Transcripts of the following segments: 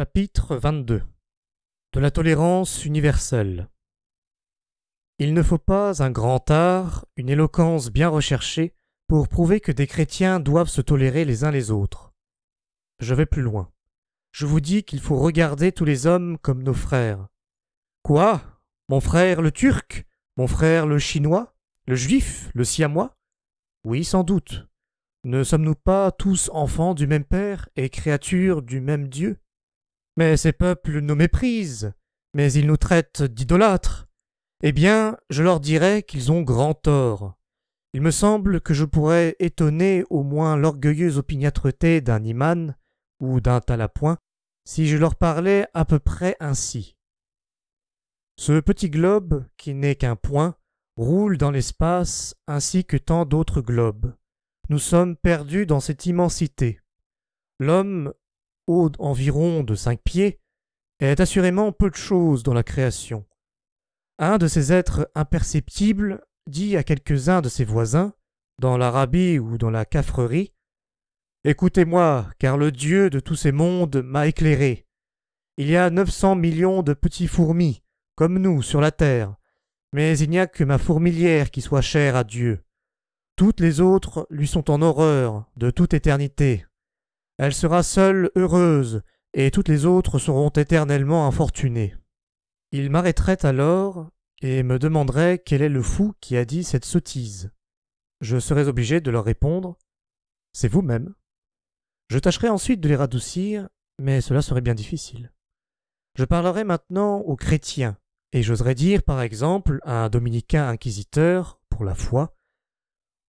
Chapitre 22 De la tolérance universelle Il ne faut pas un grand art, une éloquence bien recherchée, pour prouver que des chrétiens doivent se tolérer les uns les autres. Je vais plus loin. Je vous dis qu'il faut regarder tous les hommes comme nos frères. Quoi Mon frère le turc Mon frère le chinois Le juif Le siamois Oui, sans doute. Ne sommes-nous pas tous enfants du même Père et créatures du même Dieu mais ces peuples nous méprisent, mais ils nous traitent d'idolâtres. Eh bien, je leur dirais qu'ils ont grand tort. Il me semble que je pourrais étonner au moins l'orgueilleuse opiniâtreté d'un iman ou d'un talapoint si je leur parlais à peu près ainsi. Ce petit globe, qui n'est qu'un point, roule dans l'espace ainsi que tant d'autres globes. Nous sommes perdus dans cette immensité. L'homme haut environ de cinq pieds, est assurément peu de chose dans la création. Un de ces êtres imperceptibles dit à quelques-uns de ses voisins, dans l'Arabie ou dans la Cafrerie, Écoutez-moi, car le Dieu de tous ces mondes m'a éclairé. Il y a neuf cents millions de petits fourmis, comme nous, sur la terre, mais il n'y a que ma fourmilière qui soit chère à Dieu. Toutes les autres lui sont en horreur de toute éternité. Elle sera seule heureuse, et toutes les autres seront éternellement infortunées. Ils m'arrêteraient alors et me demanderaient quel est le fou qui a dit cette sottise. Je serais obligé de leur répondre C'est vous-même. Je tâcherai ensuite de les radoucir, mais cela serait bien difficile. Je parlerai maintenant aux chrétiens, et j'oserais dire par exemple à un dominicain inquisiteur, pour la foi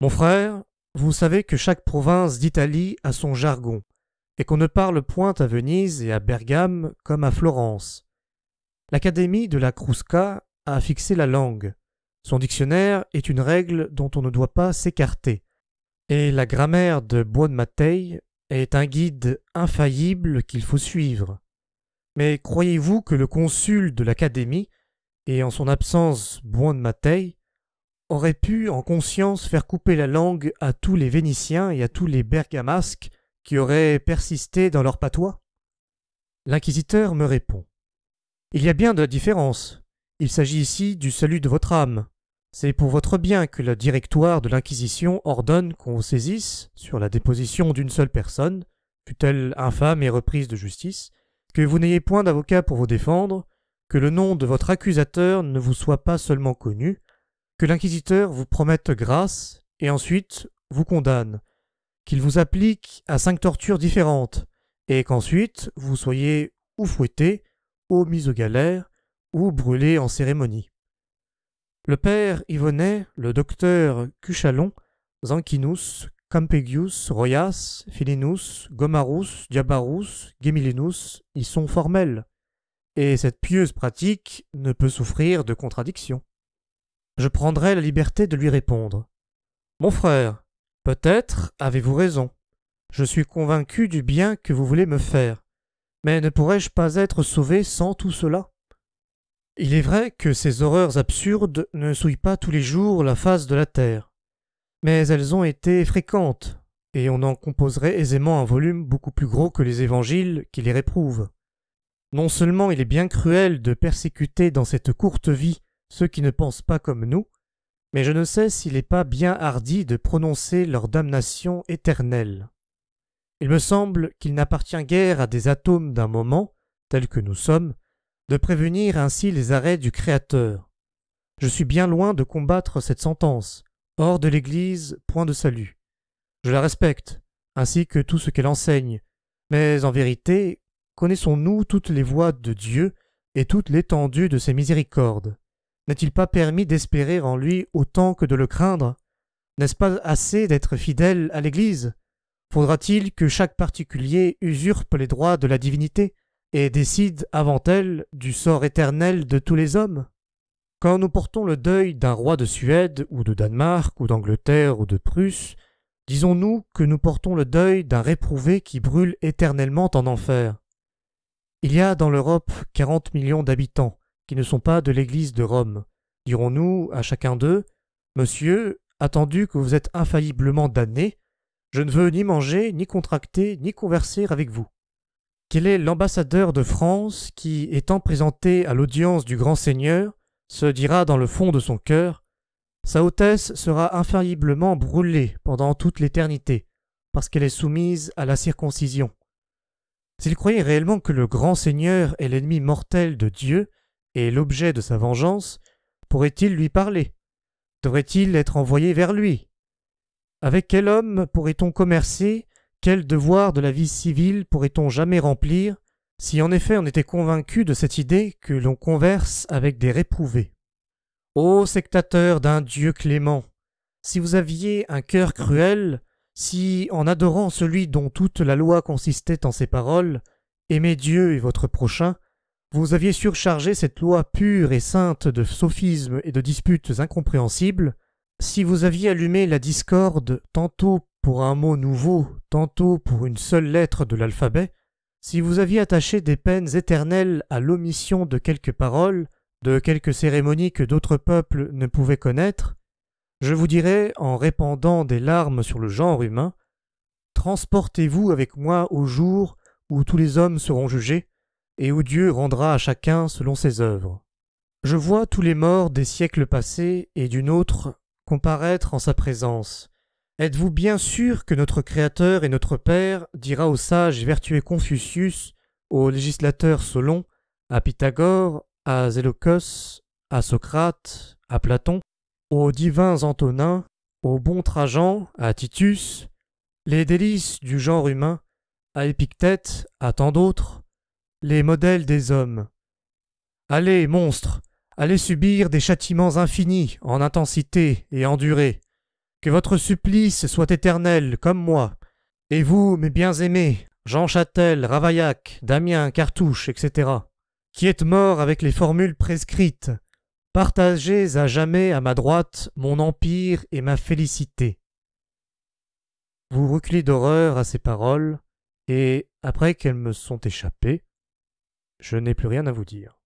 Mon frère, vous savez que chaque province d'Italie a son jargon, et qu'on ne parle point à Venise et à Bergame comme à Florence. L'Académie de la Crusca a fixé la langue. Son dictionnaire est une règle dont on ne doit pas s'écarter. Et la grammaire de Mattei est un guide infaillible qu'il faut suivre. Mais croyez-vous que le consul de l'Académie, et en son absence Mattei, aurait pu en conscience faire couper la langue à tous les Vénitiens et à tous les Bergamasques qui auraient persisté dans leur patois L'inquisiteur me répond. Il y a bien de la différence. Il s'agit ici du salut de votre âme. C'est pour votre bien que le directoire de l'Inquisition ordonne qu'on saisisse, sur la déposition d'une seule personne, fût-elle infâme et reprise de justice, que vous n'ayez point d'avocat pour vous défendre, que le nom de votre accusateur ne vous soit pas seulement connu, que l'inquisiteur vous promette grâce et ensuite vous condamne, qu'il vous applique à cinq tortures différentes, et qu'ensuite vous soyez ou fouetté, ou mis aux galères, ou brûlé en cérémonie. Le père Yvonnet, le docteur Cuchalon, Zanquinus, Campegius, Royas, Filinus, Gomarus, Diabarus, Gemilinus y sont formels, et cette pieuse pratique ne peut souffrir de contradiction. Je prendrai la liberté de lui répondre. Mon frère, Peut-être avez-vous raison. Je suis convaincu du bien que vous voulez me faire. Mais ne pourrais-je pas être sauvé sans tout cela Il est vrai que ces horreurs absurdes ne souillent pas tous les jours la face de la terre. Mais elles ont été fréquentes, et on en composerait aisément un volume beaucoup plus gros que les évangiles qui les réprouvent. Non seulement il est bien cruel de persécuter dans cette courte vie ceux qui ne pensent pas comme nous, mais je ne sais s'il n'est pas bien hardi de prononcer leur damnation éternelle. Il me semble qu'il n'appartient guère à des atomes d'un moment, tels que nous sommes, de prévenir ainsi les arrêts du Créateur. Je suis bien loin de combattre cette sentence. Hors de l'Église, point de salut. Je la respecte, ainsi que tout ce qu'elle enseigne, mais en vérité, connaissons-nous toutes les voies de Dieu et toute l'étendue de ses miséricordes n'est-il pas permis d'espérer en lui autant que de le craindre N'est-ce pas assez d'être fidèle à l'Église Faudra-t-il que chaque particulier usurpe les droits de la divinité et décide avant elle du sort éternel de tous les hommes Quand nous portons le deuil d'un roi de Suède ou de Danemark ou d'Angleterre ou de Prusse, disons-nous que nous portons le deuil d'un réprouvé qui brûle éternellement en enfer. Il y a dans l'Europe 40 millions d'habitants qui ne sont pas de l'Église de Rome. Dirons-nous à chacun d'eux Monsieur, attendu que vous êtes infailliblement damné, je ne veux ni manger, ni contracter, ni converser avec vous. Quel est l'ambassadeur de France qui, étant présenté à l'audience du grand seigneur, se dira dans le fond de son cœur Sa Hautesse sera infailliblement brûlée pendant toute l'éternité, parce qu'elle est soumise à la circoncision. S'il croyait réellement que le grand seigneur est l'ennemi mortel de Dieu, et l'objet de sa vengeance, pourrait-il lui parler Devrait-il être envoyé vers lui Avec quel homme pourrait-on commercer Quel devoir de la vie civile pourrait-on jamais remplir si en effet on était convaincu de cette idée que l'on converse avec des réprouvés Ô sectateurs d'un Dieu clément, si vous aviez un cœur cruel, si, en adorant celui dont toute la loi consistait en ces paroles, aimez Dieu et votre prochain, vous aviez surchargé cette loi pure et sainte de sophismes et de disputes incompréhensibles. Si vous aviez allumé la discorde tantôt pour un mot nouveau, tantôt pour une seule lettre de l'alphabet, si vous aviez attaché des peines éternelles à l'omission de quelques paroles, de quelques cérémonies que d'autres peuples ne pouvaient connaître, je vous dirais, en répandant des larmes sur le genre humain, Transportez-vous avec moi au jour où tous les hommes seront jugés, et où Dieu rendra à chacun selon ses œuvres. Je vois tous les morts des siècles passés et d'une autre comparaître en sa présence. Êtes-vous bien sûr que notre Créateur et notre Père dira au sage et vertueux Confucius, au législateur Solon, à Pythagore, à Zélocos, à Socrate, à Platon, aux divins Antonins, au bon Trajan, à Titus, les délices du genre humain, à Épictète, à tant d'autres, les modèles des hommes. Allez, monstres, allez subir des châtiments infinis en intensité et en durée. Que votre supplice soit éternel, comme moi. Et vous, mes bien-aimés, Jean Châtel, Ravaillac, Damien, Cartouche, etc., qui êtes morts avec les formules prescrites, partagez à jamais à ma droite mon empire et ma félicité. Vous reculez d'horreur à ces paroles, et après qu'elles me sont échappées, je n'ai plus rien à vous dire.